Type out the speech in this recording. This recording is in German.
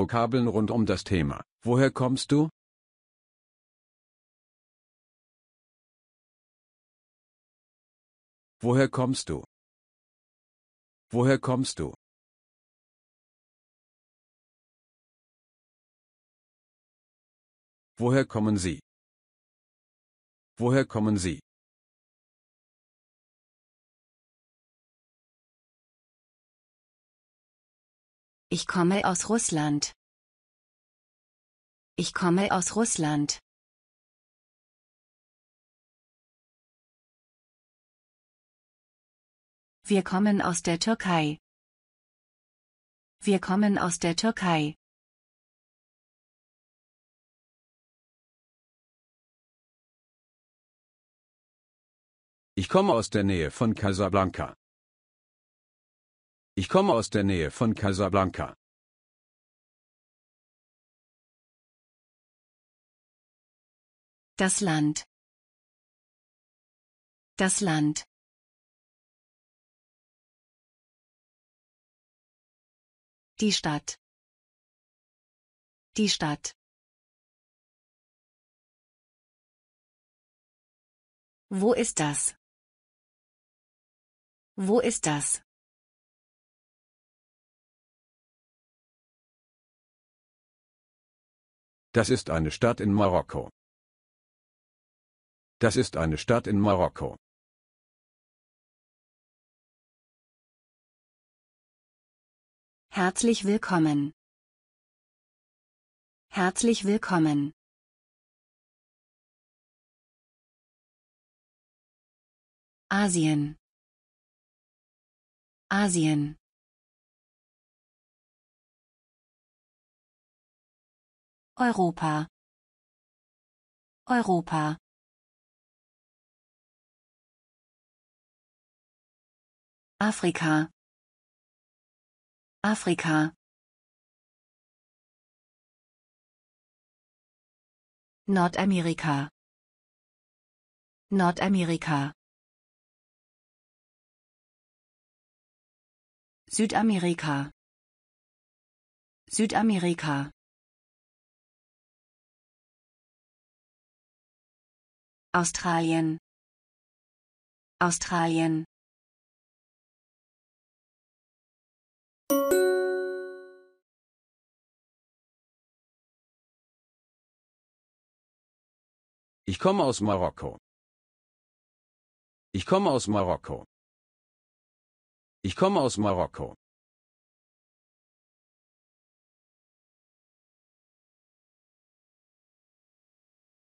Vokabeln rund um das Thema Woher kommst du? Woher kommst du? Woher kommst du? Woher kommen Sie? Woher kommen Sie? Ich komme aus Russland. Ich komme aus Russland. Wir kommen aus der Türkei. Wir kommen aus der Türkei. Ich komme aus der Nähe von Casablanca. Ich komme aus der Nähe von Casablanca. Das Land. Das Land. Die Stadt. Die Stadt. Wo ist das? Wo ist das? Das ist eine Stadt in Marokko. Das ist eine Stadt in Marokko. Herzlich willkommen. Herzlich willkommen. Asien. Asien. Europa Europa Afrika Afrika Nordamerika Nordamerika Südamerika Südamerika Australien Australien Ich komme aus Marokko. Ich komme aus Marokko. Ich komme aus Marokko.